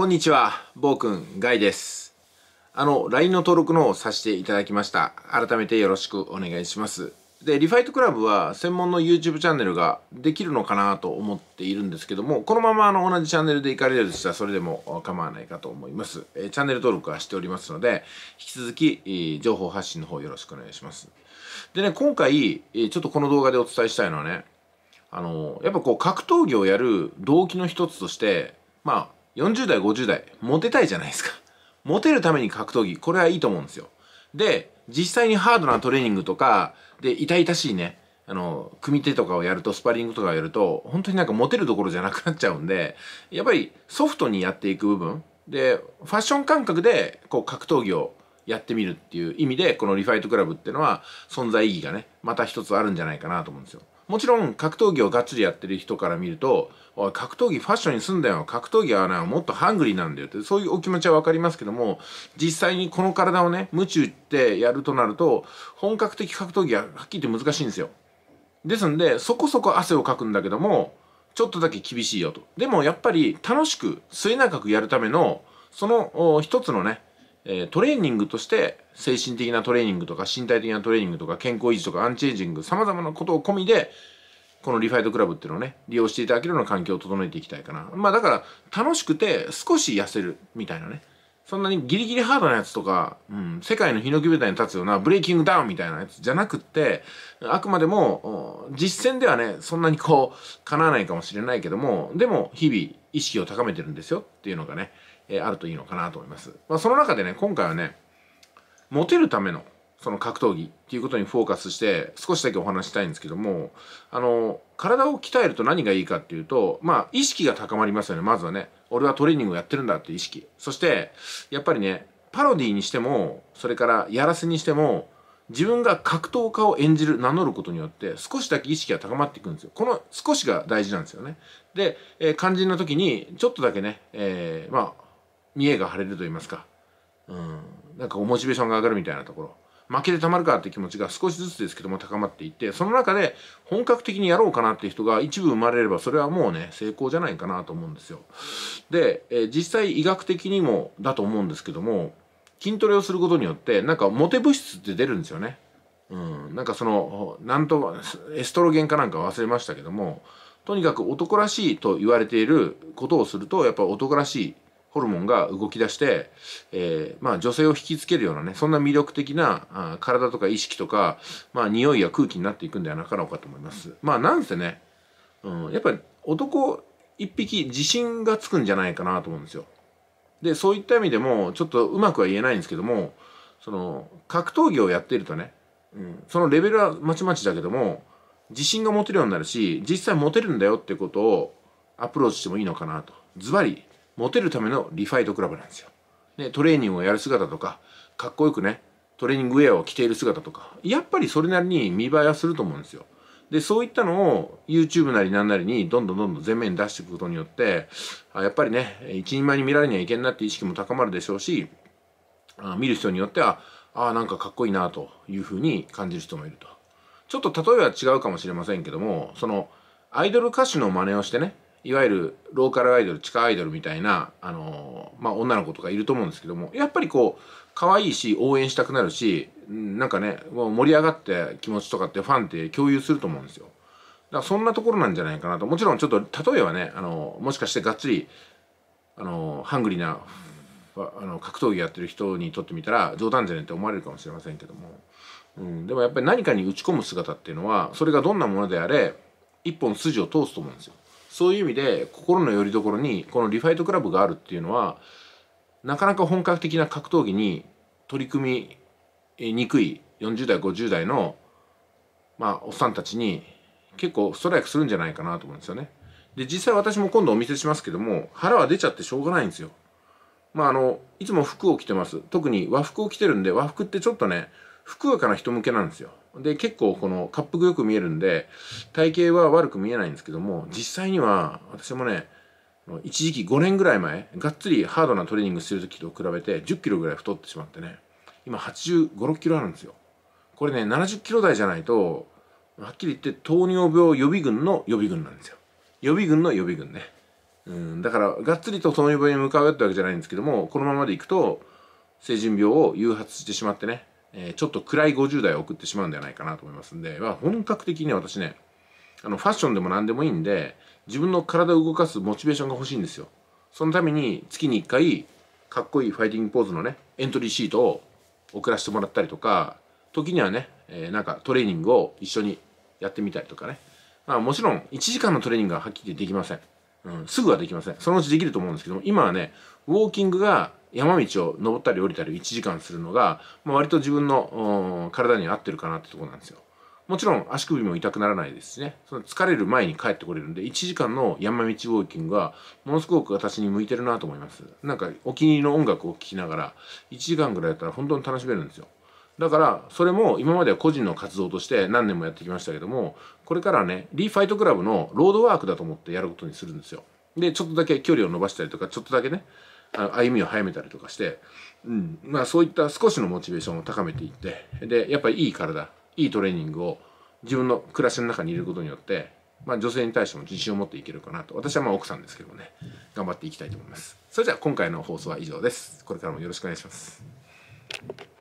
こんにちは、ぼうくん、ガイです。あの、LINE の登録のをさせていただきました。改めてよろしくお願いします。で、リファイトクラブは専門の YouTube チャンネルができるのかなと思っているんですけども、このままあの同じチャンネルで行かれるとしたらそれでも構わないかと思います。えチャンネル登録はしておりますので、引き続き、情報発信の方よろしくお願いします。でね、今回、えちょっとこの動画でお伝えしたいのはね、あの、やっぱこう格闘技をやる動機の一つとして、まあ、40代、50代、モテたいじゃないですか。モテるために格闘技、これはいいと思うんですよ。で、実際にハードなトレーニングとか、で、痛々しいね、あの、組手とかをやると、スパリングとかをやると、本当になんかモテるところじゃなくなっちゃうんで、やっぱりソフトにやっていく部分、で、ファッション感覚で、こう、格闘技をやってみるっていう意味で、このリファイトクラブっていうのは、存在意義がね、また一つあるんじゃないかなと思うんですよ。もちろん格闘技をがっつりやってる人から見ると格闘技ファッションにすんだよ格闘技はなもっとハングリーなんだよってそういうお気持ちは分かりますけども実際にこの体をね無知打ってやるとなると本格的格闘技ははっきり言って難しいんですよですんでそこそこ汗をかくんだけどもちょっとだけ厳しいよとでもやっぱり楽しく末永くやるためのその一つのねえー、トレーニングとして精神的なトレーニングとか身体的なトレーニングとか健康維持とかアンチエイジングさまざまなことを込みでこのリファイトクラブっていうのをね利用していただけるような環境を整えていきたいかなまあだから楽しくて少し痩せるみたいなねそんなにギリギリハードなやつとか、うん、世界のヒノキ舞台に立つようなブレイキングダウンみたいなやつじゃなくって、あくまでも、実践ではね、そんなにこう、叶わないかもしれないけども、でも日々意識を高めてるんですよっていうのがね、えー、あるといいのかなと思います。まあ、その中でね、今回はね、モテるためのその格闘技っていうことにフォーカスして少しだけお話したいんですけどもあの体を鍛えると何がいいかっていうとまあ意識が高まりますよねまずはね俺はトレーニングをやってるんだって意識そしてやっぱりねパロディーにしてもそれからやらせにしても自分が格闘家を演じる名乗ることによって少しだけ意識が高まっていくんですよこの少しが大事なんですよねで、えー、肝心な時にちょっとだけね、えー、まあ見栄が晴れると言いますか、うん、なんかモチベーションが上がるみたいなところ。負けてたまるかって気持ちが少しずつですけども高まっていってその中で本格的にやろうかなって人が一部生まれればそれはもうね成功じゃないかなと思うんですよ。で、えー、実際医学的にもだと思うんですけども筋トレをすることによってなんかモテ物質って出るんですよね。うん、なんかそのなんとエストロゲンかなんか忘れましたけどもとにかく男らしいと言われていることをするとやっぱ男らしいホルモンが動き出して、えー、まあ、女性を引きつけるようなね、そんな魅力的なあ体とか意識とか、まあ、匂いや空気になっていくんではなかろうかと思います。まあ、なんせね、うん、やっぱり男一匹自信がつくんじゃないかなと思うんですよ。で、そういった意味でも、ちょっとうまくは言えないんですけども、その、格闘技をやっているとね、うん、そのレベルはまちまちだけども、自信が持てるようになるし、実際持てるんだよってことをアプローチしてもいいのかなと。ズバリモテるためのリファイトクラブなんですよ。ね、トレーニングをやる姿とか、かっこよくね、トレーニングウェアを着ている姿とか、やっぱりそれなりに見栄えはすると思うんですよ。で、そういったのを YouTube なりなんなりにどんどんどんどん前面に出していくことによって、やっぱりね、一人前に見られにはいけんなって意識も高まるでしょうし、あ見る人によっては、ああ、なんかかっこいいなというふうに感じる人もいると。ちょっと例えは違うかもしれませんけども、その、アイドル歌手の真似をしてね、いわゆるローカルアイドル地下アイドルみたいな、あのまあ、女の子とかいると思うんですけどもやっぱりこう可愛いし応援したくなるしなんかね盛り上がって気持ちとかってファンって共有すると思うんですよ。だからそんなところなんじゃないかなともちろんちょっと例えばね、あのもしかしてがっつり、あのハングリーなあの格闘技やってる人にとってみたら冗談じゃねえって思われるかもしれませんけども、うん、でもやっぱり何かに打ち込む姿っていうのはそれがどんなものであれ一本筋を通すと思うんですよ。そういう意味で心の拠り所にこのリファイトクラブがあるっていうのはなかなか本格的な格闘技に取り組みにくい40代50代のまあおっさんたちに結構ストライクするんじゃないかなと思うんですよね。で実際私も今度お見せしますけども腹は出ちゃってしょうがないんですよ。まああのいつも服を着てます特に和服を着てるんで和服ってちょっとねふくよかな人向けなんですよ。で結構この滑覆よく見えるんで体型は悪く見えないんですけども実際には私もね一時期5年ぐらい前がっつりハードなトレーニングしてる時と比べて1 0キロぐらい太ってしまってね今8 5 6キロあるんですよこれね7 0キロ台じゃないとはっきり言って糖尿病予備軍の予備軍なんですよ予備軍の予備軍ねうんだからがっつりと糖尿病に向かうってわけじゃないんですけどもこのままでいくと成人病を誘発してしまってねえー、ちょっと暗い50代を送ってしまうんではないかなと思いますんで、まあ、本格的に私ねあのファッションでも何でもいいんで自分の体を動かすモチベーションが欲しいんですよそのために月に1回かっこいいファイティングポーズのねエントリーシートを送らせてもらったりとか時にはね、えー、なんかトレーニングを一緒にやってみたりとかね、まあ、もちろん1時間のトレーニングははっきりできません、うん、すぐはできませんそのうちできると思うんですけども今はねウォーキングが山道を登ったり降りたり1時間するのが、まあ、割と自分の体に合ってるかなってとこなんですよ。もちろん足首も痛くならないですしね、その疲れる前に帰ってこれるんで、1時間の山道ウォーキングは、ものすごく私に向いてるなと思います。なんかお気に入りの音楽を聴きながら、1時間ぐらいだったら本当に楽しめるんですよ。だから、それも今までは個人の活動として何年もやってきましたけども、これからね、リーファイトクラブのロードワークだと思ってやることにするんですよ。で、ちょっとだけ距離を伸ばしたりとか、ちょっとだけね、歩みを早めたりとかして、うん、まあそういった少しのモチベーションを高めていってでやっぱりいい体いいトレーニングを自分の暮らしの中に入れることによって、まあ、女性に対しても自信を持っていけるかなと私はまあ奥さんですけどね頑張っていきたいと思いますそれじゃあ今回の放送は以上ですこれからもよろしくお願いします